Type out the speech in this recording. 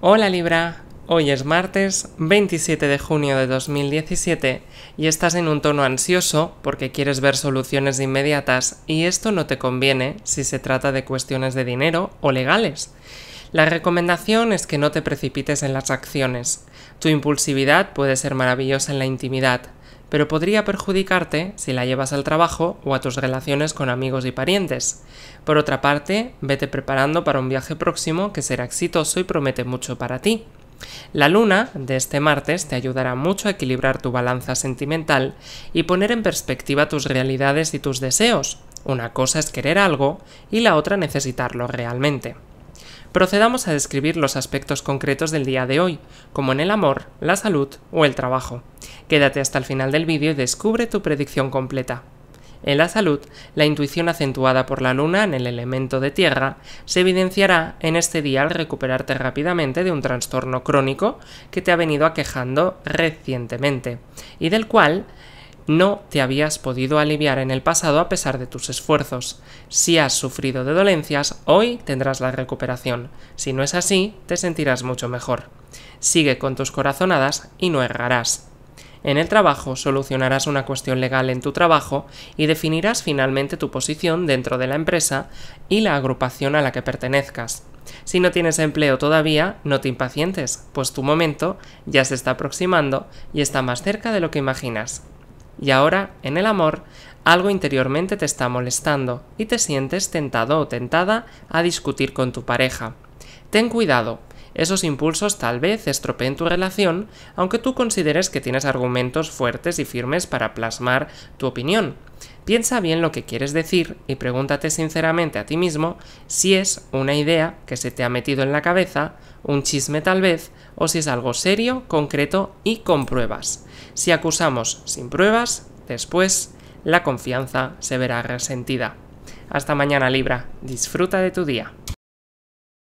Hola Libra, hoy es martes 27 de junio de 2017 y estás en un tono ansioso porque quieres ver soluciones inmediatas y esto no te conviene si se trata de cuestiones de dinero o legales. La recomendación es que no te precipites en las acciones. Tu impulsividad puede ser maravillosa en la intimidad, pero podría perjudicarte si la llevas al trabajo o a tus relaciones con amigos y parientes. Por otra parte, vete preparando para un viaje próximo que será exitoso y promete mucho para ti. La luna de este martes te ayudará mucho a equilibrar tu balanza sentimental y poner en perspectiva tus realidades y tus deseos. Una cosa es querer algo y la otra necesitarlo realmente. Procedamos a describir los aspectos concretos del día de hoy, como en el amor, la salud o el trabajo. Quédate hasta el final del vídeo y descubre tu predicción completa. En la salud, la intuición acentuada por la luna en el elemento de tierra se evidenciará en este día al recuperarte rápidamente de un trastorno crónico que te ha venido aquejando recientemente y del cual no te habías podido aliviar en el pasado a pesar de tus esfuerzos. Si has sufrido de dolencias, hoy tendrás la recuperación. Si no es así, te sentirás mucho mejor. Sigue con tus corazonadas y no errarás. En el trabajo solucionarás una cuestión legal en tu trabajo y definirás finalmente tu posición dentro de la empresa y la agrupación a la que pertenezcas. Si no tienes empleo todavía, no te impacientes, pues tu momento ya se está aproximando y está más cerca de lo que imaginas y ahora, en el amor, algo interiormente te está molestando y te sientes tentado o tentada a discutir con tu pareja. Ten cuidado, esos impulsos tal vez estropeen tu relación, aunque tú consideres que tienes argumentos fuertes y firmes para plasmar tu opinión. Piensa bien lo que quieres decir y pregúntate sinceramente a ti mismo si es una idea que se te ha metido en la cabeza, un chisme tal vez, o si es algo serio, concreto y con pruebas. Si acusamos sin pruebas, después la confianza se verá resentida. Hasta mañana Libra, disfruta de tu día.